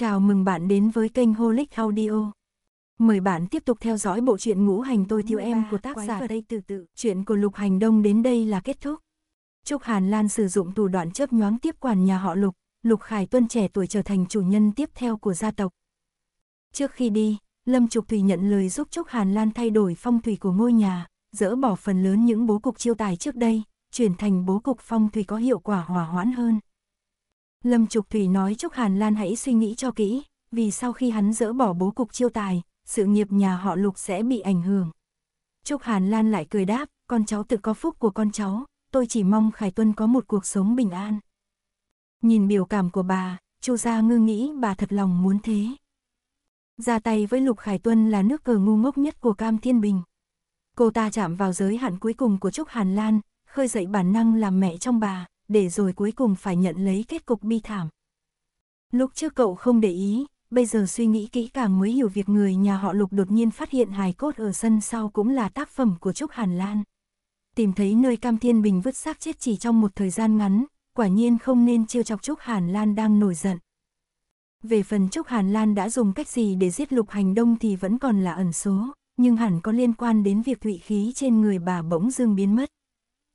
Chào mừng bạn đến với kênh Holic Audio. Mời bạn tiếp tục theo dõi bộ truyện Ngũ Hành Tôi Thiếu Em của tác giả Tây Tử Tự. Chuyện của Lục Hành Đông đến đây là kết thúc. Trúc Hàn Lan sử dụng thủ đoạn chớp nhoáng tiếp quản nhà họ Lục, Lục Khải Tuân trẻ tuổi trở thành chủ nhân tiếp theo của gia tộc. Trước khi đi, Lâm Trục Thủy nhận lời giúp Trúc Hàn Lan thay đổi phong thủy của ngôi nhà, dỡ bỏ phần lớn những bố cục chiêu tài trước đây, chuyển thành bố cục phong thủy có hiệu quả hòa hoãn hơn. Lâm Trục Thủy nói chúc Hàn Lan hãy suy nghĩ cho kỹ, vì sau khi hắn dỡ bỏ bố cục chiêu tài, sự nghiệp nhà họ Lục sẽ bị ảnh hưởng. Trúc Hàn Lan lại cười đáp, con cháu tự có phúc của con cháu, tôi chỉ mong Khải Tuân có một cuộc sống bình an. Nhìn biểu cảm của bà, Chu Gia Ngư nghĩ bà thật lòng muốn thế. Ra tay với Lục Khải Tuân là nước cờ ngu ngốc nhất của Cam Thiên Bình. Cô ta chạm vào giới hạn cuối cùng của Trúc Hàn Lan, khơi dậy bản năng làm mẹ trong bà, để rồi cuối cùng phải nhận lấy kết cục bi thảm. Lúc trước cậu không để ý, bây giờ suy nghĩ kỹ càng mới hiểu việc người nhà họ Lục đột nhiên phát hiện hài cốt ở sân sau cũng là tác phẩm của Trúc Hàn Lan. Tìm thấy nơi Cam Thiên Bình vứt xác chết chỉ trong một thời gian ngắn, quả nhiên không nên trêu chọc Trúc Hàn Lan đang nổi giận. Về phần Trúc Hàn Lan đã dùng cách gì để giết Lục Hành Đông thì vẫn còn là ẩn số, nhưng hẳn có liên quan đến việc thụy khí trên người bà bỗng dưng biến mất.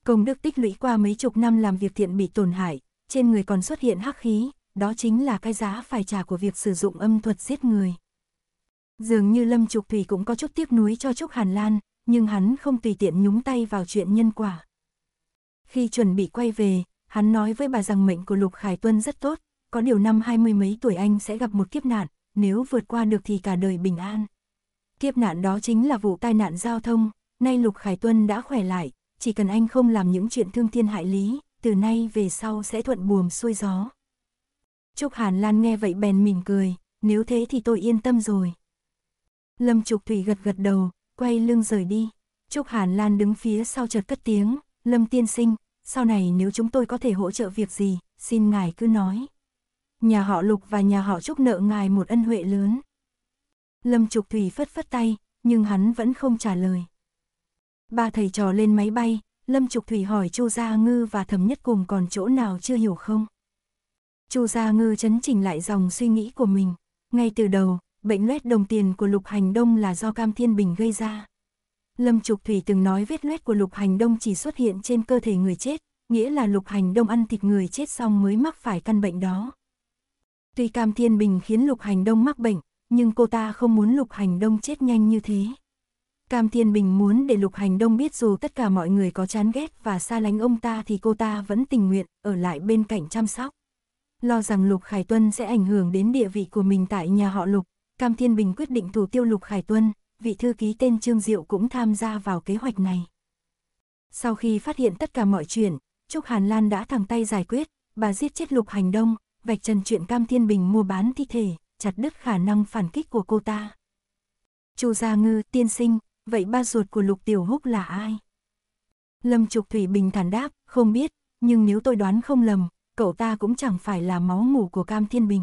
Công đức tích lũy qua mấy chục năm làm việc thiện bị tổn hại, trên người còn xuất hiện hắc khí, đó chính là cái giá phải trả của việc sử dụng âm thuật giết người. Dường như Lâm Trục Thủy cũng có chút tiếc nuối cho Trúc Hàn Lan, nhưng hắn không tùy tiện nhúng tay vào chuyện nhân quả. Khi chuẩn bị quay về, hắn nói với bà rằng mệnh của Lục Khải Tuân rất tốt, có điều năm hai mươi mấy tuổi anh sẽ gặp một kiếp nạn, nếu vượt qua được thì cả đời bình an. Kiếp nạn đó chính là vụ tai nạn giao thông, nay Lục Khải Tuân đã khỏe lại, chỉ cần anh không làm những chuyện thương thiên hại lý, từ nay về sau sẽ thuận buồm xuôi gió. Trúc Hàn Lan nghe vậy bèn mỉm cười, nếu thế thì tôi yên tâm rồi. Lâm Trục Thủy gật gật đầu, quay lưng rời đi. Trúc Hàn Lan đứng phía sau chợt cất tiếng, Lâm Tiên Sinh, sau này nếu chúng tôi có thể hỗ trợ việc gì, xin ngài cứ nói. Nhà họ Lục và nhà họ Trúc nợ ngài một ân huệ lớn. Lâm Trục Thủy phất phất tay, nhưng hắn vẫn không trả lời. Ba thầy trò lên máy bay, Lâm Trục Thủy hỏi Chu Gia Ngư và Thẩm Nhất Cùng còn chỗ nào chưa hiểu không. Chu Gia Ngư chấn chỉnh lại dòng suy nghĩ của mình. Ngay từ đầu, bệnh loét đồng tiền của Lục Hành Đông là do Cam Thiên Bình gây ra. Lâm Trục Thủy từng nói vết loét của Lục Hành Đông chỉ xuất hiện trên cơ thể người chết, nghĩa là Lục Hành Đông ăn thịt người chết xong mới mắc phải căn bệnh đó. Tuy Cam Thiên Bình khiến Lục Hành Đông mắc bệnh, nhưng cô ta không muốn Lục Hành Đông chết nhanh như thế. Cam Thiên Bình muốn để Lục Hành Đông biết dù tất cả mọi người có chán ghét và xa lánh ông ta thì cô ta vẫn tình nguyện ở lại bên cạnh chăm sóc. Lo rằng Lục Khải Tuân sẽ ảnh hưởng đến địa vị của mình tại nhà họ Lục, Cam Thiên Bình quyết định thủ tiêu Lục Khải Tuân, vị thư ký tên Trương Diệu cũng tham gia vào kế hoạch này. Sau khi phát hiện tất cả mọi chuyện, Trúc Hàn Lan đã thẳng tay giải quyết, bà giết chết Lục Hành Đông, vạch trần chuyện Cam Thiên Bình mua bán thi thể, chặt đứt khả năng phản kích của cô ta. Chu Gia Ngư, tiên sinh, vậy ba ruột của Lục Tiểu Húc là ai? Lâm Trục Thủy bình thản đáp, không biết, nhưng nếu tôi đoán không lầm, cậu ta cũng chẳng phải là máu mủ của Cam Thiên Bình.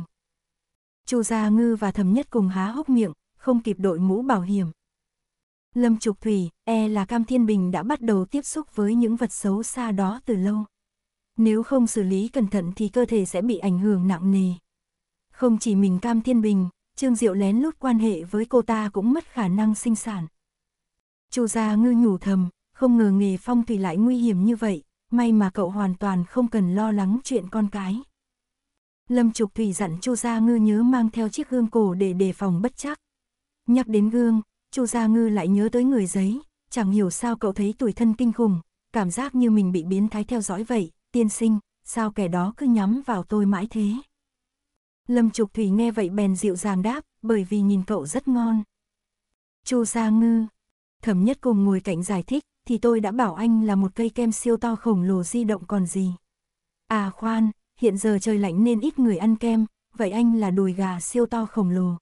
Chu Gia Ngư và Thẩm Nhất cùng há hốc miệng, không kịp đội mũ bảo hiểm. Lâm Trục Thủy, e là Cam Thiên Bình đã bắt đầu tiếp xúc với những vật xấu xa đó từ lâu. Nếu không xử lý cẩn thận thì cơ thể sẽ bị ảnh hưởng nặng nề. Không chỉ mình Cam Thiên Bình, Trương Diệu lén lút quan hệ với cô ta cũng mất khả năng sinh sản. Chu Gia Ngư nhủ thầm, không ngờ nghề phong thủy lại nguy hiểm như vậy, may mà cậu hoàn toàn không cần lo lắng chuyện con cái. Lâm Trục Thủy dặn Chu Gia Ngư nhớ mang theo chiếc gương cổ để đề phòng bất chắc. Nhắc đến gương, Chu Gia Ngư lại nhớ tới người giấy, chẳng hiểu sao cậu thấy tuổi thân kinh khủng, cảm giác như mình bị biến thái theo dõi vậy, tiên sinh, sao kẻ đó cứ nhắm vào tôi mãi thế. Lâm Trục Thủy nghe vậy bèn dịu dàng đáp, bởi vì nhìn cậu rất ngon. Chu Gia Ngư, Thẩm nhất cùng ngồi cạnh giải thích, thì tôi đã bảo anh là một cây kem siêu to khổng lồ di động còn gì. À khoan, hiện giờ trời lạnh nên ít người ăn kem, vậy anh là đùi gà siêu to khổng lồ.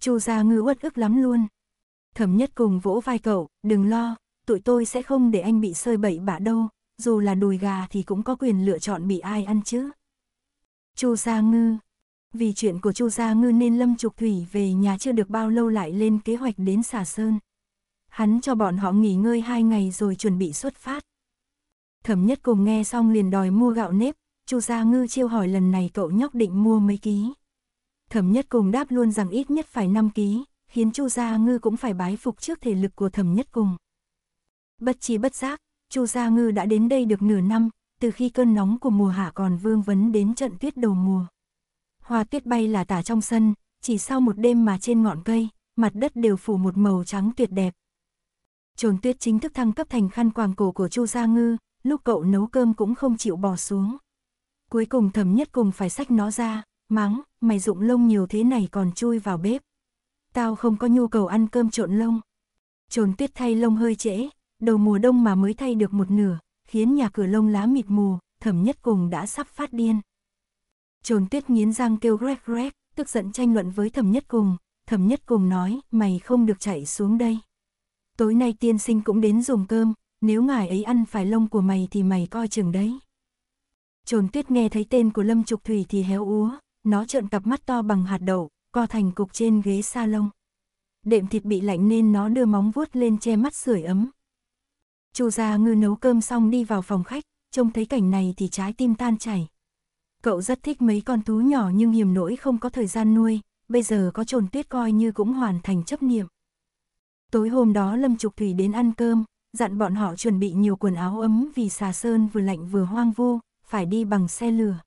Chu Gia Ngư uất ức lắm luôn. Thẩm nhất cùng vỗ vai cậu, đừng lo, tụi tôi sẽ không để anh bị sơi bậy bạ đâu, dù là đùi gà thì cũng có quyền lựa chọn bị ai ăn chứ. Chu Gia Ngư Vì chuyện của Chu Gia Ngư nên Lâm Trục Thủy về nhà chưa được bao lâu lại lên kế hoạch đến xà sơn hắn cho bọn họ nghỉ ngơi hai ngày rồi chuẩn bị xuất phát. Thẩm nhất cùng nghe xong liền đòi mua gạo nếp, Chu Gia Ngư chiêu hỏi lần này cậu nhóc định mua mấy ký. Thẩm nhất cùng đáp luôn rằng ít nhất phải 5 ký, khiến Chu Gia Ngư cũng phải bái phục trước thể lực của thẩm nhất cùng. Bất chi bất giác, Chu Gia Ngư đã đến đây được nửa năm, từ khi cơn nóng của mùa hạ còn vương vấn đến trận tuyết đầu mùa. Hoa tuyết bay là tả trong sân, chỉ sau một đêm mà trên ngọn cây, mặt đất đều phủ một màu trắng tuyệt đẹp, Trường tuyết chính thức thăng cấp thành khăn quàng cổ của Chu Gia Ngư, lúc cậu nấu cơm cũng không chịu bỏ xuống. Cuối cùng thẩm nhất cùng phải xách nó ra, mắng, mày dụng lông nhiều thế này còn chui vào bếp. Tao không có nhu cầu ăn cơm trộn lông. Trồn tuyết thay lông hơi trễ, đầu mùa đông mà mới thay được một nửa, khiến nhà cửa lông lá mịt mù, thẩm nhất cùng đã sắp phát điên. Trồn tuyết nghiến răng kêu greg greg, tức giận tranh luận với thẩm nhất cùng. Thẩm nhất cùng nói, mày không được chạy xuống đây tối nay tiên sinh cũng đến dùng cơm, nếu ngài ấy ăn phải lông của mày thì mày coi chừng đấy. Trồn tuyết nghe thấy tên của Lâm Trục Thủy thì héo úa, nó trợn cặp mắt to bằng hạt đậu, co thành cục trên ghế sa lông. Đệm thịt bị lạnh nên nó đưa móng vuốt lên che mắt sưởi ấm. Chu Gia Ngư nấu cơm xong đi vào phòng khách, trông thấy cảnh này thì trái tim tan chảy. Cậu rất thích mấy con thú nhỏ nhưng hiểm nỗi không có thời gian nuôi, bây giờ có trồn tuyết coi như cũng hoàn thành chấp niệm. Tối hôm đó Lâm Trục Thủy đến ăn cơm, dặn bọn họ chuẩn bị nhiều quần áo ấm vì xà sơn vừa lạnh vừa hoang vu, phải đi bằng xe lửa.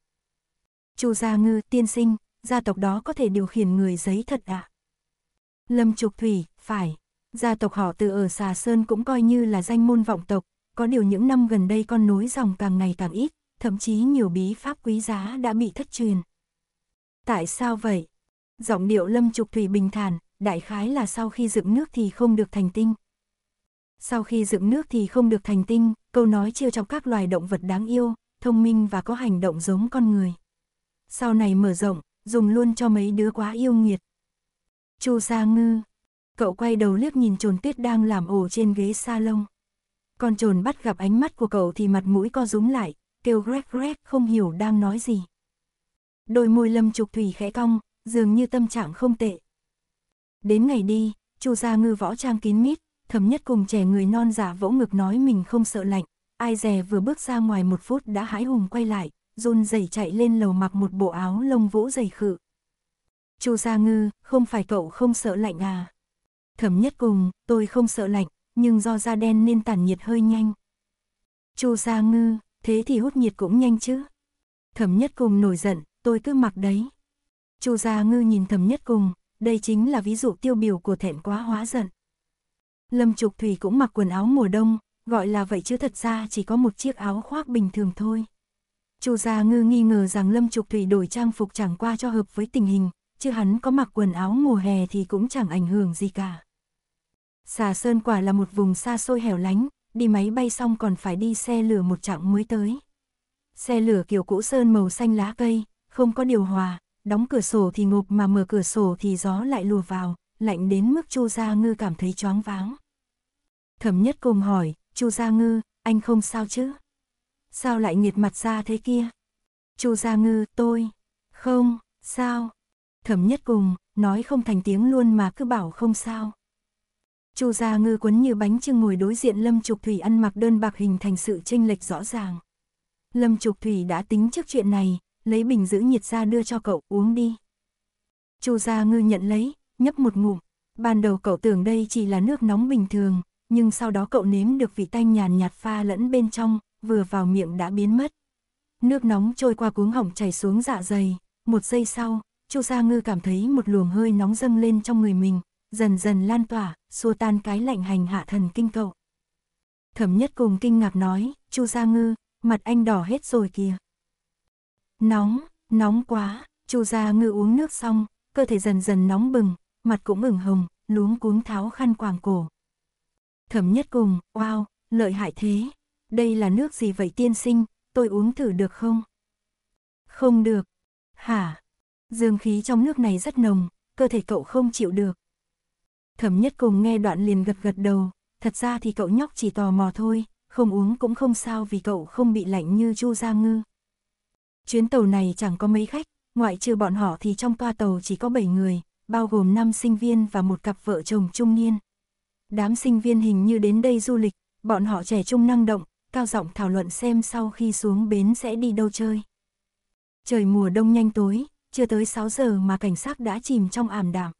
Chu Gia Ngư tiên sinh, gia tộc đó có thể điều khiển người giấy thật ạ. Lâm Trục Thủy, phải. Gia tộc họ từ ở Xà Sơn cũng coi như là danh môn vọng tộc, có điều những năm gần đây con nối dòng càng ngày càng ít, thậm chí nhiều bí pháp quý giá đã bị thất truyền. Tại sao vậy? Giọng điệu Lâm Trục Thủy bình thản, đại khái là sau khi dựng nước thì không được thành tinh. Sau khi dựng nước thì không được thành tinh, câu nói chiêu trong các loài động vật đáng yêu, thông minh và có hành động giống con người. Sau này mở rộng, dùng luôn cho mấy đứa quá yêu nghiệt. Chu Sa Ngư, cậu quay đầu liếc nhìn trồn tuyết đang làm ổ trên ghế salon. Con trồn bắt gặp ánh mắt của cậu thì mặt mũi co rúm lại, kêu Greg Greg không hiểu đang nói gì. Đôi môi lâm trục thủy khẽ cong, dường như tâm trạng không tệ đến ngày đi, chu gia ngư võ trang kín mít, thầm nhất cùng trẻ người non giả vỗ ngực nói mình không sợ lạnh, ai dè vừa bước ra ngoài một phút đã hái hùng quay lại, run rẩy chạy lên lầu mặc một bộ áo lông vũ dày khự. Chu Gia Ngư, không phải cậu không sợ lạnh à? Thẩm nhất cùng, tôi không sợ lạnh, nhưng do da đen nên tản nhiệt hơi nhanh. Chu Gia Ngư, thế thì hút nhiệt cũng nhanh chứ. Thẩm nhất cùng nổi giận, tôi cứ mặc đấy. Chu Gia Ngư nhìn thẩm nhất cùng, đây chính là ví dụ tiêu biểu của thẹn quá hóa giận. Lâm Trục Thủy cũng mặc quần áo mùa đông, gọi là vậy chứ thật ra chỉ có một chiếc áo khoác bình thường thôi. Chu Gia Ngư nghi ngờ rằng Lâm Trục Thủy đổi trang phục chẳng qua cho hợp với tình hình, chứ hắn có mặc quần áo mùa hè thì cũng chẳng ảnh hưởng gì cả. Xà Sơn quả là một vùng xa xôi hẻo lánh, đi máy bay xong còn phải đi xe lửa một chặng mới tới. Xe lửa kiểu cũ sơn màu xanh lá cây, không có điều hòa, đóng cửa sổ thì ngộp mà mở cửa sổ thì gió lại lùa vào, lạnh đến mức Chu Gia Ngư cảm thấy choáng váng. Thẩm nhất Cung hỏi, Chu Gia Ngư, anh không sao chứ? Sao lại nghiệt mặt ra thế kia? Chu Gia Ngư, tôi, không, sao? Thẩm nhất Cung nói không thành tiếng luôn mà cứ bảo không sao. Chu Gia Ngư quấn như bánh trưng ngồi đối diện Lâm Trục Thủy ăn mặc đơn bạc hình thành sự chênh lệch rõ ràng. Lâm Trục Thủy đã tính trước chuyện này, lấy bình giữ nhiệt ra đưa cho cậu, uống đi. Chu Gia Ngư nhận lấy, nhấp một ngụm. Ban đầu cậu tưởng đây chỉ là nước nóng bình thường, nhưng sau đó cậu nếm được vị tanh nhàn nhạt pha lẫn bên trong, vừa vào miệng đã biến mất. Nước nóng trôi qua cuống họng chảy xuống dạ dày, một giây sau, Chu Gia Ngư cảm thấy một luồng hơi nóng dâng lên trong người mình, dần dần lan tỏa, xua tan cái lạnh hành hạ thần kinh cậu. Thẩm nhất cùng kinh ngạc nói, Chu Gia Ngư, mặt anh đỏ hết rồi kìa. Nóng, nóng quá, Chu Gia Ngư uống nước xong, cơ thể dần dần nóng bừng, mặt cũng ửng hồng, luống cuống tháo khăn quàng cổ. Thẩm nhất cùng, wow, lợi hại thế. Đây là nước gì vậy tiên sinh, tôi uống thử được không? Không được. Hả? Dương khí trong nước này rất nồng, cơ thể cậu không chịu được. Thẩm nhất cùng nghe đoạn liền gật gật đầu, thật ra thì cậu nhóc chỉ tò mò thôi, không uống cũng không sao vì cậu không bị lạnh như Chu Gia Ngư. Chuyến tàu này chẳng có mấy khách, ngoại trừ bọn họ thì trong toa tàu chỉ có 7 người, bao gồm 5 sinh viên và một cặp vợ chồng trung niên. Đám sinh viên hình như đến đây du lịch, bọn họ trẻ trung năng động, cao giọng thảo luận xem sau khi xuống bến sẽ đi đâu chơi. Trời mùa đông nhanh tối, chưa tới 6 giờ mà cảnh sát đã chìm trong ảm đạm.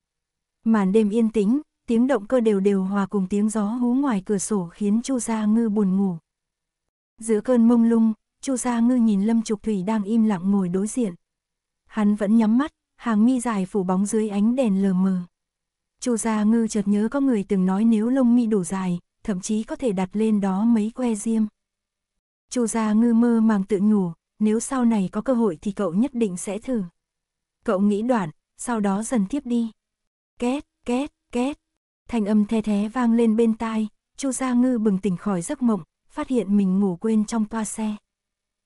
Màn đêm yên tĩnh, tiếng động cơ đều đều hòa cùng tiếng gió hú ngoài cửa sổ khiến Chu Gia Ngư buồn ngủ. Giữa cơn mông lung, Chu Gia Ngư nhìn Lâm Trục Thủy đang im lặng ngồi đối diện. Hắn vẫn nhắm mắt, hàng mi dài phủ bóng dưới ánh đèn lờ mờ. Chu Gia Ngư chợt nhớ có người từng nói nếu lông mi đủ dài, thậm chí có thể đặt lên đó mấy que diêm. Chu Gia Ngư mơ màng tự nhủ, nếu sau này có cơ hội thì cậu nhất định sẽ thử. Cậu nghĩ đoạn, sau đó dần tiếp đi. Két, két, két. Thanh âm the thé vang lên bên tai, Chu Gia Ngư bừng tỉnh khỏi giấc mộng, phát hiện mình ngủ quên trong toa xe.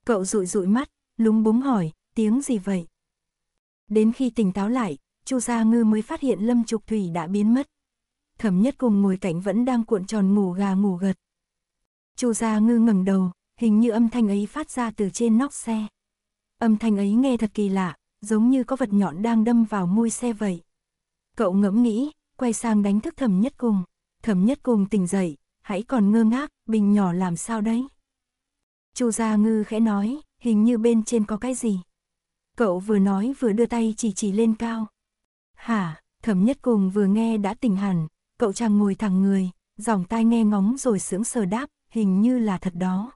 Cậu dụi dụi mắt, lúng búng hỏi, tiếng gì vậy? Đến khi tỉnh táo lại, Chu Gia Ngư mới phát hiện Lâm Trục Thủy đã biến mất. Thẩm Nhất cùng ngồi cạnh vẫn đang cuộn tròn ngủ gà ngủ gật. Chu Gia Ngư ngẩng đầu, hình như âm thanh ấy phát ra từ trên nóc xe. Âm thanh ấy nghe thật kỳ lạ, giống như có vật nhọn đang đâm vào mui xe vậy. Cậu ngẫm nghĩ, quay sang đánh thức Thẩm Nhất cùng. Thẩm Nhất cùng tỉnh dậy, hãy còn ngơ ngác, bình nhỏ làm sao đấy? Chu Gia Ngư khẽ nói, hình như bên trên có cái gì. Cậu vừa nói vừa đưa tay chỉ chỉ lên cao. Hả, thẩm nhất cùng vừa nghe đã tỉnh hẳn, cậu chàng ngồi thẳng người, dòng tai nghe ngóng rồi sững sờ đáp, hình như là thật đó.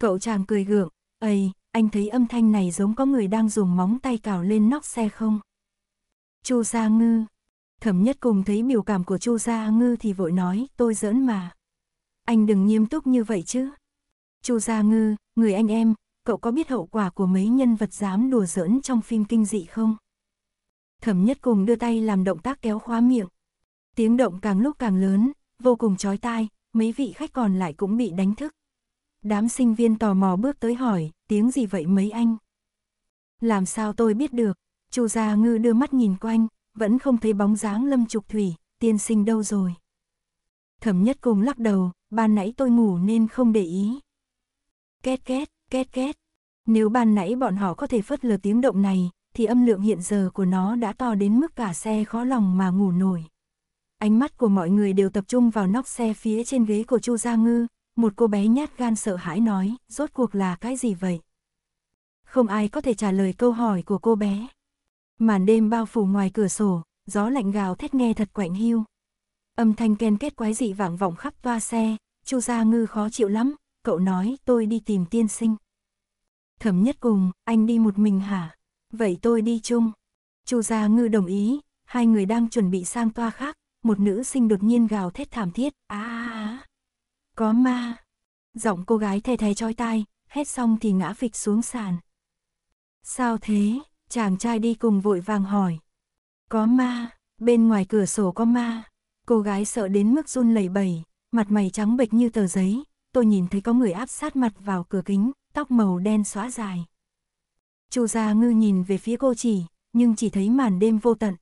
Cậu chàng cười gượng, ầy, anh thấy âm thanh này giống có người đang dùng móng tay cào lên nóc xe không? Chu Gia Ngư. Thẩm nhất cùng thấy biểu cảm của Chu Gia Ngư thì vội nói, tôi giỡn mà. Anh đừng nghiêm túc như vậy chứ. Chu Gia Ngư, người anh em, cậu có biết hậu quả của mấy nhân vật dám đùa giỡn trong phim kinh dị không? Thẩm nhất cùng đưa tay làm động tác kéo khóa miệng. Tiếng động càng lúc càng lớn, vô cùng chói tai, mấy vị khách còn lại cũng bị đánh thức. Đám sinh viên tò mò bước tới hỏi, tiếng gì vậy mấy anh? Làm sao tôi biết được? Chu Gia Ngư đưa mắt nhìn quanh, vẫn không thấy bóng dáng Lâm Trục Thủy, tiên sinh đâu rồi? Thẩm nhất cùng lắc đầu, ban nãy tôi ngủ nên không để ý két két, két két. Nếu ban nãy bọn họ có thể phớt lờ tiếng động này, thì âm lượng hiện giờ của nó đã to đến mức cả xe khó lòng mà ngủ nổi. Ánh mắt của mọi người đều tập trung vào nóc xe phía trên ghế của Chu Gia Ngư, một cô bé nhát gan sợ hãi nói, rốt cuộc là cái gì vậy? Không ai có thể trả lời câu hỏi của cô bé. Màn đêm bao phủ ngoài cửa sổ, gió lạnh gào thét nghe thật quạnh hiu. Âm thanh ken kết quái dị vang vọng khắp toa xe, Chu Gia Ngư khó chịu lắm, cậu nói tôi đi tìm tiên sinh. Thẩm nhất cùng, anh đi một mình hả? Vậy tôi đi chung. Chu Gia Ngư đồng ý, hai người đang chuẩn bị sang toa khác, một nữ sinh đột nhiên gào thét thảm thiết, a à, Có ma. Giọng cô gái thè thè chói tai, hét xong thì ngã phịch xuống sàn. Sao thế? Chàng trai đi cùng vội vàng hỏi. Có ma, bên ngoài cửa sổ có ma. Cô gái sợ đến mức run lẩy bẩy, mặt mày trắng bệch như tờ giấy, tôi nhìn thấy có người áp sát mặt vào cửa kính, tóc màu đen xóa dài. Chu Gia Ngư nhìn về phía cô chỉ, nhưng chỉ thấy màn đêm vô tận.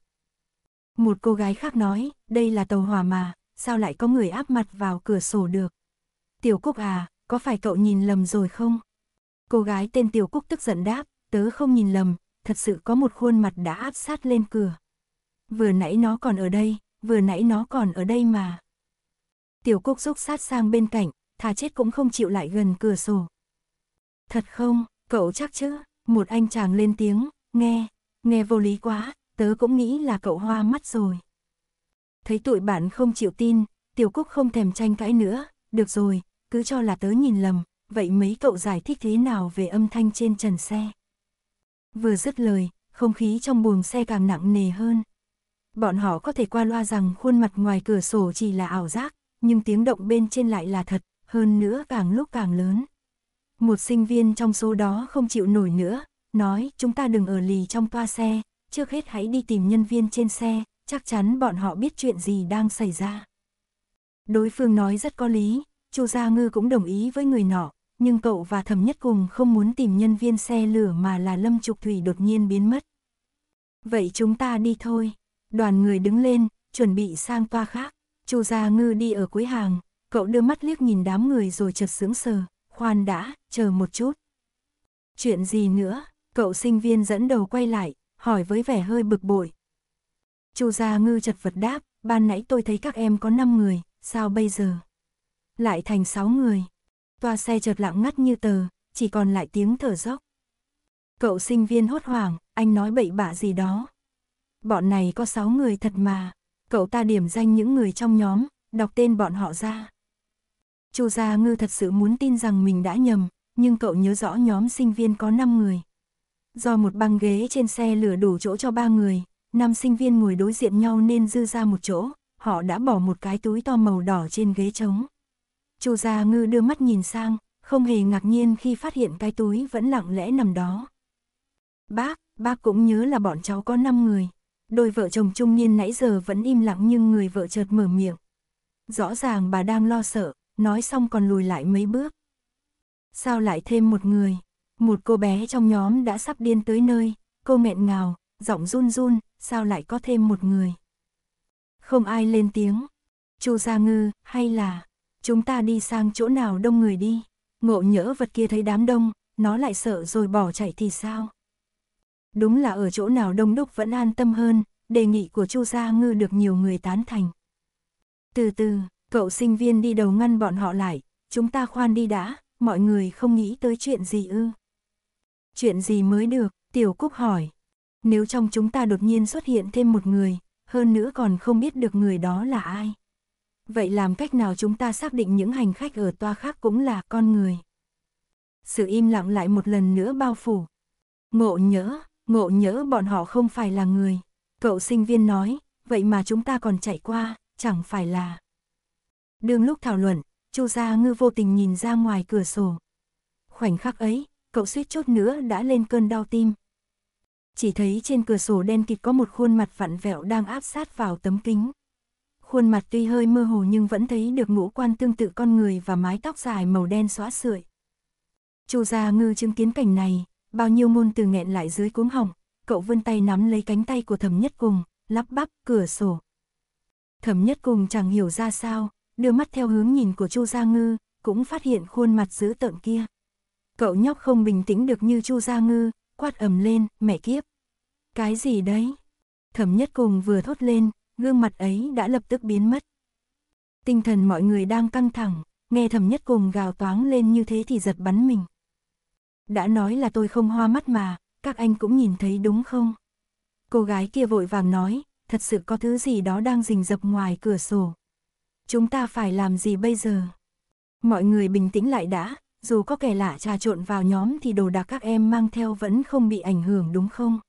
Một cô gái khác nói, đây là tàu hỏa mà, sao lại có người áp mặt vào cửa sổ được? Tiểu Cúc à, có phải cậu nhìn lầm rồi không? Cô gái tên Tiểu Cúc tức giận đáp, tớ không nhìn lầm, thật sự có một khuôn mặt đã áp sát lên cửa. Vừa nãy nó còn ở đây, vừa nãy nó còn ở đây mà. Tiểu Cúc rúc sát sang bên cạnh, thà chết cũng không chịu lại gần cửa sổ. Thật không, cậu chắc chứ, một anh chàng lên tiếng, nghe, nghe vô lý quá, tớ cũng nghĩ là cậu hoa mắt rồi. Thấy tụi bạn không chịu tin, tiểu cúc không thèm tranh cãi nữa, được rồi, cứ cho là tớ nhìn lầm, vậy mấy cậu giải thích thế nào về âm thanh trên trần xe? Vừa dứt lời, không khí trong buồng xe càng nặng nề hơn. Bọn họ có thể qua loa rằng khuôn mặt ngoài cửa sổ chỉ là ảo giác, nhưng tiếng động bên trên lại là thật, hơn nữa càng lúc càng lớn. Một sinh viên trong số đó không chịu nổi nữa, nói chúng ta đừng ở lì trong toa xe, trước hết hãy đi tìm nhân viên trên xe, chắc chắn bọn họ biết chuyện gì đang xảy ra. Đối phương nói rất có lý, Chu Gia Ngư cũng đồng ý với người nọ, nhưng cậu và thầm Nhất Cùng không muốn tìm nhân viên xe lửa mà là Lâm Trục Thủy đột nhiên biến mất. Vậy chúng ta đi thôi. Đoàn người đứng lên, chuẩn bị sang toa khác. Chu Gia Ngư đi ở cuối hàng, cậu đưa mắt liếc nhìn đám người rồi chợt sướng sờ, khoan đã, chờ một chút. Chuyện gì nữa, cậu sinh viên dẫn đầu quay lại, hỏi với vẻ hơi bực bội. Chu Gia Ngư chật vật đáp, ban nãy tôi thấy các em có 5 người, sao bây giờ? Lại thành 6 người. Toa xe chợt lặng ngắt như tờ, chỉ còn lại tiếng thở dốc. Cậu sinh viên hốt hoảng, anh nói bậy bạ gì đó. Bọn này có 6 người thật mà, cậu ta điểm danh những người trong nhóm, đọc tên bọn họ ra. Chu Gia Ngư thật sự muốn tin rằng mình đã nhầm, nhưng cậu nhớ rõ nhóm sinh viên có 5 người. Do một băng ghế trên xe lửa đủ chỗ cho ba người, năm sinh viên ngồi đối diện nhau nên dư ra một chỗ, họ đã bỏ một cái túi to màu đỏ trên ghế trống. Chu Gia Ngư đưa mắt nhìn sang, không hề ngạc nhiên khi phát hiện cái túi vẫn lặng lẽ nằm đó. Bác, bác cũng nhớ là bọn cháu có 5 người. Đôi vợ chồng trung niên nãy giờ vẫn im lặng nhưng người vợ chợt mở miệng. Rõ ràng bà đang lo sợ, nói xong còn lùi lại mấy bước. Sao lại thêm một người? Một cô bé trong nhóm đã sắp điên tới nơi, cô nghẹn ngào, giọng run run, sao lại có thêm một người? Không ai lên tiếng. Chu Gia Ngư, hay là chúng ta đi sang chỗ nào đông người đi? Ngộ nhỡ vật kia thấy đám đông, nó lại sợ rồi bỏ chạy thì sao? Đúng là ở chỗ nào đông đúc vẫn an tâm hơn, đề nghị của Chu Gia Ngư được nhiều người tán thành. Từ từ, Cậu sinh viên đi đầu ngăn bọn họ lại, chúng ta khoan đi đã, mọi người không nghĩ tới chuyện gì ư. Chuyện gì mới được, Tiểu Cúc hỏi. Nếu trong chúng ta đột nhiên xuất hiện thêm một người, hơn nữa còn không biết được người đó là ai. Vậy làm cách nào chúng ta xác định những hành khách ở toa khác cũng là con người? Sự im lặng lại một lần nữa bao phủ. Ngộ nhỡ, ngộ nhỡ bọn họ không phải là người. Cậu sinh viên nói, vậy mà chúng ta còn chạy qua, chẳng phải là... Đương lúc thảo luận, Chu Gia Ngư vô tình nhìn ra ngoài cửa sổ. Khoảnh khắc ấy, cậu suýt chút nữa đã lên cơn đau tim. Chỉ thấy trên cửa sổ đen kịt có một khuôn mặt vặn vẹo đang áp sát vào tấm kính. Khuôn mặt tuy hơi mơ hồ nhưng vẫn thấy được ngũ quan tương tự con người và mái tóc dài màu đen xóa sượi. Chu Gia Ngư chứng kiến cảnh này, bao nhiêu ngôn từ nghẹn lại dưới cuống họng, cậu vươn tay nắm lấy cánh tay của Thẩm Nhất Cùng, lắp bắp cửa sổ. Thẩm Nhất Cùng chẳng hiểu ra sao, đưa mắt theo hướng nhìn của Chu Gia Ngư, cũng phát hiện khuôn mặt dữ tợn kia. Cậu nhóc không bình tĩnh được như Chu Gia Ngư, quát ầm lên, mẹ kiếp. Cái gì đấy? Thẩm nhất cùng vừa thốt lên, gương mặt ấy đã lập tức biến mất. Tinh thần mọi người đang căng thẳng, nghe thẩm nhất cùng gào toáng lên như thế thì giật bắn mình. Đã nói là tôi không hoa mắt mà, các anh cũng nhìn thấy đúng không? Cô gái kia vội vàng nói, thật sự có thứ gì đó đang rình rập ngoài cửa sổ. Chúng ta phải làm gì bây giờ? Mọi người bình tĩnh lại đã, dù có kẻ lạ trà trộn vào nhóm thì đồ đạc các em mang theo vẫn không bị ảnh hưởng đúng không?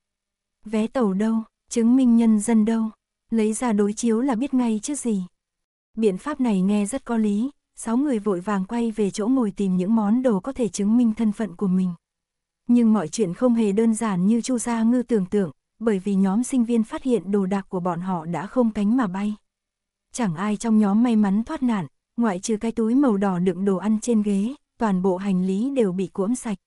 Vé tàu đâu, chứng minh nhân dân đâu, lấy ra đối chiếu là biết ngay chứ gì. Biện pháp này nghe rất có lý, sáu người vội vàng quay về chỗ ngồi tìm những món đồ có thể chứng minh thân phận của mình. Nhưng mọi chuyện không hề đơn giản như Chu Gia Ngư tưởng tượng, bởi vì nhóm sinh viên phát hiện đồ đạc của bọn họ đã không cánh mà bay chẳng ai trong nhóm may mắn thoát nạn, ngoại trừ cái túi màu đỏ đựng đồ ăn trên ghế, toàn bộ hành lý đều bị cuỗm sạch.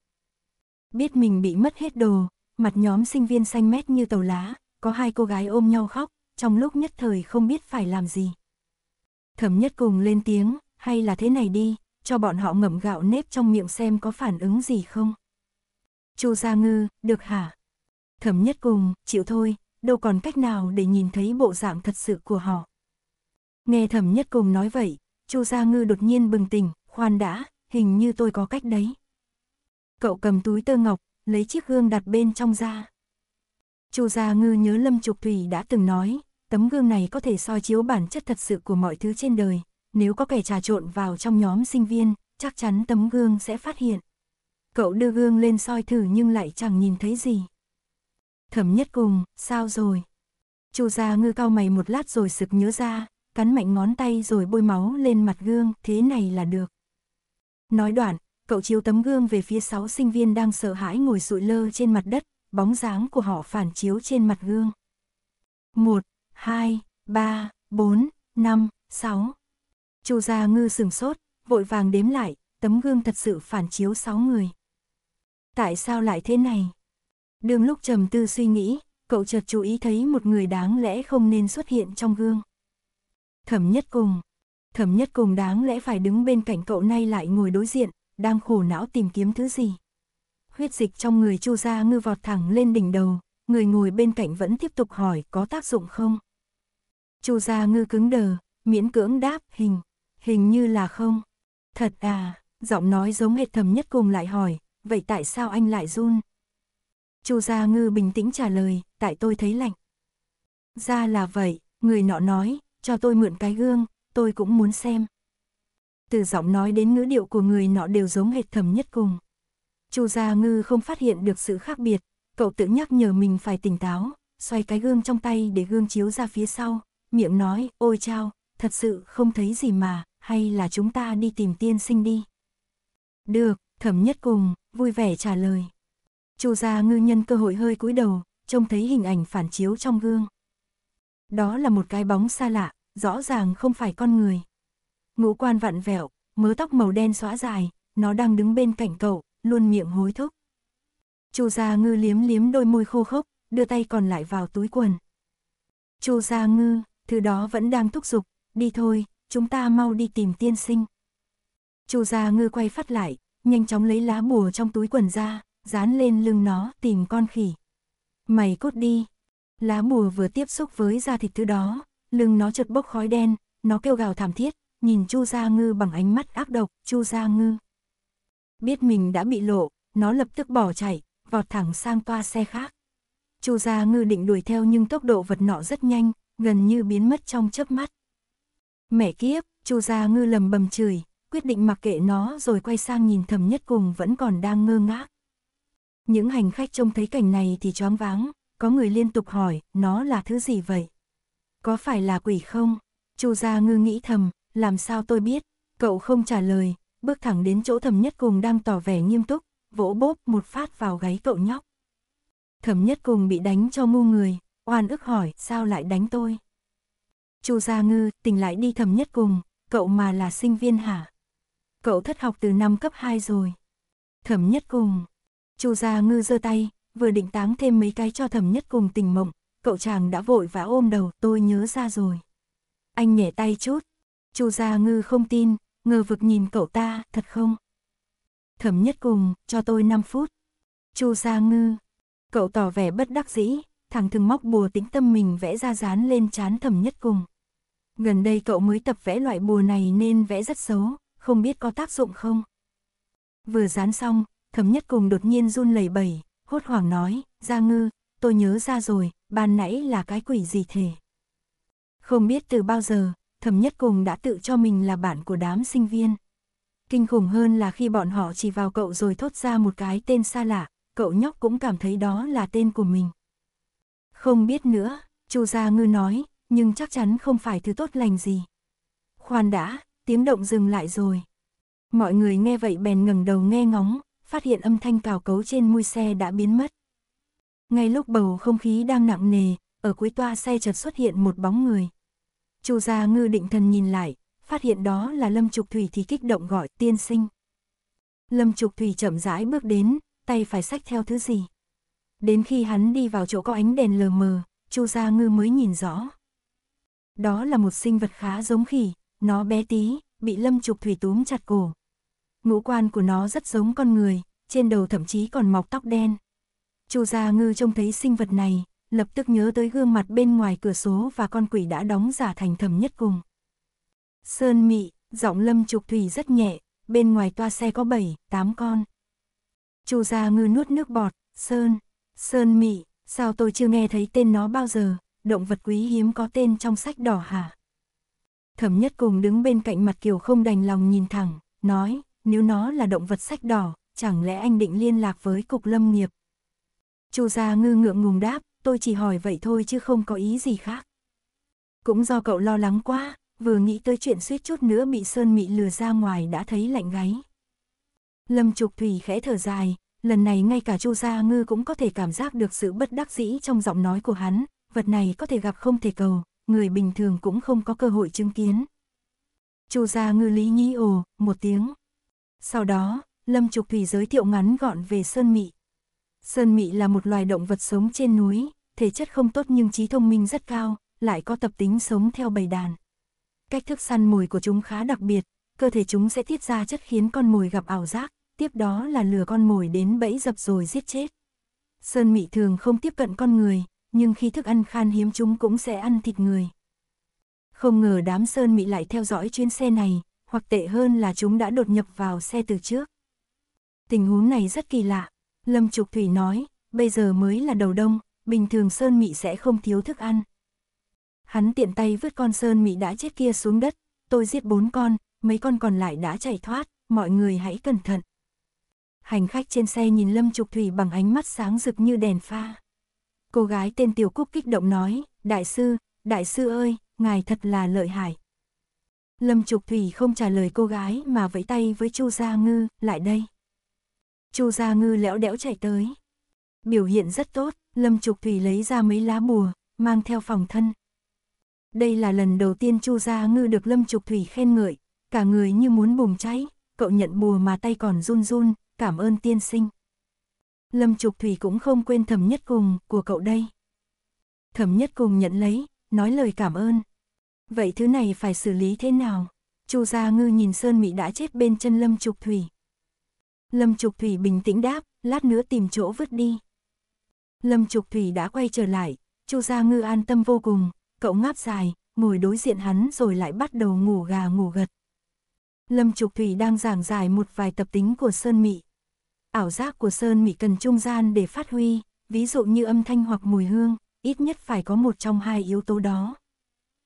Biết mình bị mất hết đồ, mặt nhóm sinh viên xanh mét như tàu lá, có hai cô gái ôm nhau khóc, trong lúc nhất thời không biết phải làm gì. Thẩm nhất cùng lên tiếng, hay là thế này đi, cho bọn họ ngậm gạo nếp trong miệng xem có phản ứng gì không. Chu Gia Ngư, được hả? Thẩm nhất cùng, chịu thôi, đâu còn cách nào để nhìn thấy bộ dạng thật sự của họ. Nghe thẩm nhất cùng nói vậy, Chu Gia Ngư đột nhiên bừng tỉnh, khoan đã, hình như tôi có cách đấy. Cậu cầm túi tơ ngọc, lấy chiếc gương đặt bên trong ra. Chu Gia Ngư nhớ Lâm Trục Thủy đã từng nói, tấm gương này có thể soi chiếu bản chất thật sự của mọi thứ trên đời, nếu có kẻ trà trộn vào trong nhóm sinh viên, chắc chắn tấm gương sẽ phát hiện. Cậu đưa gương lên soi thử nhưng lại chẳng nhìn thấy gì. Thẩm nhất cùng, sao rồi? Chu Gia Ngư cao mày một lát rồi sực nhớ ra, cắn mạnh ngón tay rồi bôi máu lên mặt gương, thế này là được. Nói đoạn, cậu chiếu tấm gương về phía sáu sinh viên đang sợ hãi ngồi sụi lơ trên mặt đất, bóng dáng của họ phản chiếu trên mặt gương. 1, 2, 3, 4, 5, 6. Chu Gia Ngư sừng sốt, vội vàng đếm lại, tấm gương thật sự phản chiếu sáu người. Tại sao lại thế này? Đường lúc trầm tư suy nghĩ, cậu chợt chú ý thấy một người đáng lẽ không nên xuất hiện trong gương thẩm nhất cùng. Thẩm nhất cùng đáng lẽ phải đứng bên cạnh cậu nay lại ngồi đối diện, đang khổ não tìm kiếm thứ gì. Huyết dịch trong người chu ra ngư vọt thẳng lên đỉnh đầu, người ngồi bên cạnh vẫn tiếp tục hỏi có tác dụng không. Chu ra ngư cứng đờ, miễn cưỡng đáp hình, hình như là không. Thật à, giọng nói giống hệt thẩm nhất cùng lại hỏi, vậy tại sao anh lại run? Chu Gia Ngư bình tĩnh trả lời, tại tôi thấy lạnh. Ra là vậy, người nọ nói, cho tôi mượn cái gương, tôi cũng muốn xem. Từ giọng nói đến ngữ điệu của người nọ đều giống hệt thầm nhất cùng. Chu Gia Ngư không phát hiện được sự khác biệt, cậu tự nhắc nhở mình phải tỉnh táo, xoay cái gương trong tay để gương chiếu ra phía sau, miệng nói, ôi chao, thật sự không thấy gì mà, hay là chúng ta đi tìm tiên sinh đi. Được, thẩm nhất cùng, vui vẻ trả lời. Chu Gia Ngư nhân cơ hội hơi cúi đầu, trông thấy hình ảnh phản chiếu trong gương. Đó là một cái bóng xa lạ, rõ ràng không phải con người. Ngũ quan vặn vẹo, mớ tóc màu đen xóa dài, nó đang đứng bên cạnh cậu, luôn miệng hối thúc. Chu Gia Ngư liếm liếm đôi môi khô khốc, đưa tay còn lại vào túi quần. Chu Gia Ngư, thứ đó vẫn đang thúc giục, đi thôi, chúng ta mau đi tìm tiên sinh. Chu Gia Ngư quay phát lại, nhanh chóng lấy lá bùa trong túi quần ra, dán lên lưng nó tìm con khỉ. Mày cút đi. Lá bùa vừa tiếp xúc với da thịt thứ đó, lưng nó chợt bốc khói đen, nó kêu gào thảm thiết, nhìn Chu Gia Ngư bằng ánh mắt ác độc, Chu Gia Ngư. Biết mình đã bị lộ, nó lập tức bỏ chạy, vọt thẳng sang toa xe khác. Chu Gia Ngư định đuổi theo nhưng tốc độ vật nọ rất nhanh, gần như biến mất trong chớp mắt. Mẹ kiếp, Chu Gia Ngư lầm bầm chửi, quyết định mặc kệ nó rồi quay sang nhìn thầm nhất cùng vẫn còn đang ngơ ngác. Những hành khách trông thấy cảnh này thì choáng váng, có người liên tục hỏi, nó là thứ gì vậy? có phải là quỷ không? Chu Gia Ngư nghĩ thầm, làm sao tôi biết? Cậu không trả lời, bước thẳng đến chỗ Thẩm nhất cùng đang tỏ vẻ nghiêm túc, vỗ bóp một phát vào gáy cậu nhóc. Thẩm nhất cùng bị đánh cho ngu người, oan ức hỏi sao lại đánh tôi. Chu Gia Ngư tỉnh lại đi thẩm nhất cùng, cậu mà là sinh viên hả? Cậu thất học từ năm cấp 2 rồi. Thẩm nhất cùng. Chu Gia Ngư giơ tay, vừa định táng thêm mấy cái cho thẩm nhất cùng tỉnh mộng, cậu chàng đã vội vã ôm đầu, tôi nhớ ra rồi. Anh nhẹ tay chút, Chu Gia Ngư không tin, ngờ vực nhìn cậu ta, thật không? Thẩm nhất cùng, cho tôi 5 phút. Chu Gia Ngư, cậu tỏ vẻ bất đắc dĩ, thằng thường móc bùa tính tâm mình vẽ ra dán lên chán thẩm nhất cùng. Gần đây cậu mới tập vẽ loại bùa này nên vẽ rất xấu, không biết có tác dụng không? Vừa dán xong, thẩm nhất cùng đột nhiên run lẩy bẩy, hốt hoảng nói, Gia Ngư, tôi nhớ ra rồi, ban nãy là cái quỷ gì thế? Không biết từ bao giờ, thầm nhất cùng đã tự cho mình là bạn của đám sinh viên. Kinh khủng hơn là khi bọn họ chỉ vào cậu rồi thốt ra một cái tên xa lạ, cậu nhóc cũng cảm thấy đó là tên của mình. Không biết nữa, Chu Gia Ngư nói, nhưng chắc chắn không phải thứ tốt lành gì. Khoan đã, tiếng động dừng lại rồi. Mọi người nghe vậy bèn ngẩng đầu nghe ngóng, phát hiện âm thanh cào cấu trên mui xe đã biến mất. Ngay lúc bầu không khí đang nặng nề, ở cuối toa xe chợt xuất hiện một bóng người. Chu gia ngư định thần nhìn lại, phát hiện đó là Lâm Trục Thủy thì kích động gọi tiên sinh. Lâm Trục Thủy chậm rãi bước đến, tay phải xách theo thứ gì. Đến khi hắn đi vào chỗ có ánh đèn lờ mờ, Chu Gia Ngư mới nhìn rõ. Đó là một sinh vật khá giống khỉ, nó bé tí, bị Lâm Trục Thủy túm chặt cổ. Ngũ quan của nó rất giống con người, trên đầu thậm chí còn mọc tóc đen. Chu Gia Ngư trông thấy sinh vật này, lập tức nhớ tới gương mặt bên ngoài cửa số và con quỷ đã đóng giả thành thầm nhất cùng. Sơn Mị, giọng Lâm Trục Thủy rất nhẹ, bên ngoài toa xe có 7, 8 con. Chu Gia Ngư nuốt nước bọt, Sơn, Sơn Mị, sao tôi chưa nghe thấy tên nó bao giờ, động vật quý hiếm có tên trong sách đỏ hả? Thẩm nhất cùng đứng bên cạnh mặt kiều không đành lòng nhìn thẳng, nói, nếu nó là động vật sách đỏ, chẳng lẽ anh định liên lạc với cục lâm nghiệp, Chu Gia Ngư ngượng ngùng đáp, tôi chỉ hỏi vậy thôi chứ không có ý gì khác. Cũng do cậu lo lắng quá, vừa nghĩ tới chuyện suýt chút nữa bị Sơn Mị lừa ra ngoài đã thấy lạnh gáy. Lâm Trục Thủy khẽ thở dài, lần này ngay cả Chu Gia Ngư cũng có thể cảm giác được sự bất đắc dĩ trong giọng nói của hắn, vật này có thể gặp không thể cầu, người bình thường cũng không có cơ hội chứng kiến. Chu Gia Ngư lý nhí ồ, một tiếng. Sau đó, Lâm Trục Thủy giới thiệu ngắn gọn về Sơn Mị, Sơn mị là một loài động vật sống trên núi, thể chất không tốt nhưng trí thông minh rất cao, lại có tập tính sống theo bầy đàn. Cách thức săn mồi của chúng khá đặc biệt, cơ thể chúng sẽ tiết ra chất khiến con mồi gặp ảo giác, tiếp đó là lừa con mồi đến bẫy dập rồi giết chết. Sơn mị thường không tiếp cận con người, nhưng khi thức ăn khan hiếm chúng cũng sẽ ăn thịt người. Không ngờ đám sơn mị lại theo dõi chuyến xe này, hoặc tệ hơn là chúng đã đột nhập vào xe từ trước. Tình huống này rất kỳ lạ, Lâm Trục Thủy nói, bây giờ mới là đầu đông, bình thường sơn mị sẽ không thiếu thức ăn. Hắn tiện tay vứt con sơn mị đã chết kia xuống đất, tôi giết bốn con, mấy con còn lại đã chạy thoát, mọi người hãy cẩn thận. Hành khách trên xe nhìn Lâm Trục Thủy bằng ánh mắt sáng rực như đèn pha. Cô gái tên Tiểu Cúc kích động nói, đại sư, đại sư ơi, ngài thật là lợi hại. Lâm Trục Thủy không trả lời cô gái mà vẫy tay với Chu Gia Ngư, lại đây. Chu Gia Ngư lẽo đẽo chạy tới. Biểu hiện rất tốt, Lâm Trục Thủy lấy ra mấy lá bùa, mang theo phòng thân. Đây là lần đầu tiên Chu Gia Ngư được Lâm Trục Thủy khen ngợi, cả người như muốn bùng cháy, cậu nhận bùa mà tay còn run run, cảm ơn tiên sinh. Lâm Trục Thủy cũng không quên thẩm nhất cùng của cậu đây. Thẩm nhất cùng nhận lấy, nói lời cảm ơn. Vậy thứ này phải xử lý thế nào? Chu Gia Ngư nhìn Sơn Mỹ đã chết bên chân Lâm Trục Thủy. Lâm Trục Thủy bình tĩnh đáp, lát nữa tìm chỗ vứt đi. Lâm Trục Thủy đã quay trở lại, Chu Gia Ngư an tâm vô cùng, cậu ngáp dài, ngồi đối diện hắn rồi lại bắt đầu ngủ gà ngủ gật. Lâm Trục Thủy đang giảng giải một vài tập tính của Sơn Mị. Ảo giác của Sơn Mị cần trung gian để phát huy, ví dụ như âm thanh hoặc mùi hương, ít nhất phải có một trong hai yếu tố đó.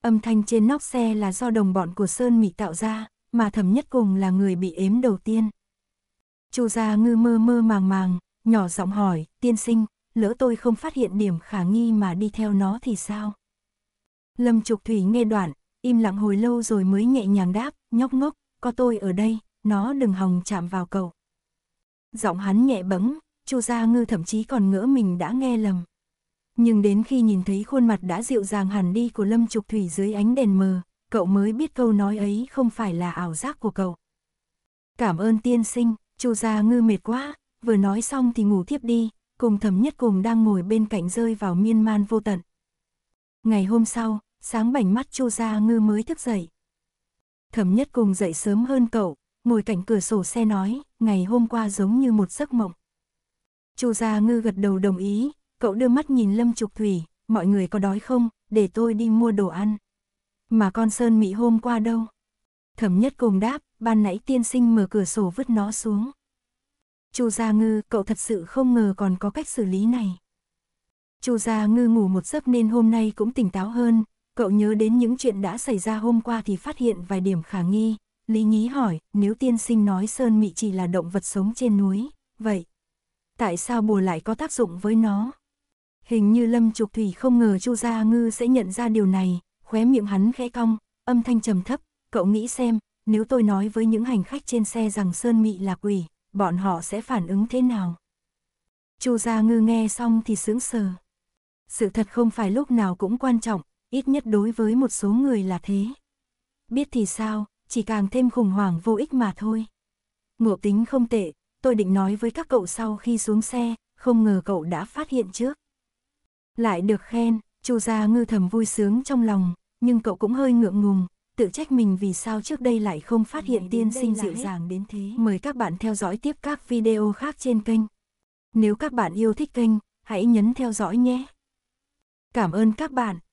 Âm thanh trên nóc xe là do đồng bọn của Sơn Mị tạo ra, mà thầm nhất cùng là người bị ếm đầu tiên. Chu Gia Ngư mơ mơ màng màng, nhỏ giọng hỏi, tiên sinh, lỡ tôi không phát hiện điểm khả nghi mà đi theo nó thì sao? Lâm Trục Thủy nghe đoạn, im lặng hồi lâu rồi mới nhẹ nhàng đáp, nhóc ngốc, có tôi ở đây, nó đừng hòng chạm vào cậu. Giọng hắn nhẹ bấng Chu Gia Ngư thậm chí còn ngỡ mình đã nghe lầm. Nhưng đến khi nhìn thấy khuôn mặt đã dịu dàng hẳn đi của Lâm Trục Thủy dưới ánh đèn mờ, cậu mới biết câu nói ấy không phải là ảo giác của cậu. Cảm ơn tiên sinh, Chu gia ngư mệt quá, vừa nói xong thì ngủ tiếp đi, cùng thẩm nhất cùng đang ngồi bên cạnh rơi vào miên man vô tận. Ngày hôm sau, sáng bảnh mắt Chu gia ngư mới thức dậy. Thẩm nhất cùng dậy sớm hơn cậu, ngồi cạnh cửa sổ xe nói, ngày hôm qua giống như một giấc mộng. Chu gia ngư gật đầu đồng ý, cậu đưa mắt nhìn Lâm Trục Thủy, mọi người có đói không, để tôi đi mua đồ ăn. Mà con Sơn Mỹ hôm qua đâu? Thẩm nhất cùng đáp, ban nãy tiên sinh mở cửa sổ vứt nó xuống. Chu Gia Ngư, cậu thật sự không ngờ còn có cách xử lý này. Chu Gia Ngư ngủ một giấc nên hôm nay cũng tỉnh táo hơn, cậu nhớ đến những chuyện đã xảy ra hôm qua thì phát hiện vài điểm khả nghi. Lý Nhí hỏi, nếu tiên sinh nói sơn mị chỉ là động vật sống trên núi, vậy tại sao bùa lại có tác dụng với nó? Hình như Lâm Trục Thủy không ngờ Chu Gia Ngư sẽ nhận ra điều này, khóe miệng hắn khẽ cong, âm thanh trầm thấp, cậu nghĩ xem, nếu tôi nói với những hành khách trên xe rằng Sơn Mị là quỷ, bọn họ sẽ phản ứng thế nào? Chu Gia Ngư nghe xong thì sững sờ. Sự thật không phải lúc nào cũng quan trọng, ít nhất đối với một số người là thế. Biết thì sao, chỉ càng thêm khủng hoảng vô ích mà thôi. Ngộ tính không tệ, tôi định nói với các cậu sau khi xuống xe, không ngờ cậu đã phát hiện trước. Lại được khen, Chu Gia Ngư thầm vui sướng trong lòng, nhưng cậu cũng hơi ngượng ngùng, tự trách mình vì sao trước đây lại không phát hiện tiên sinh dịu dàng đến thế. Mời các bạn theo dõi tiếp các video khác trên kênh. Nếu các bạn yêu thích kênh, hãy nhấn theo dõi nhé. Cảm ơn các bạn.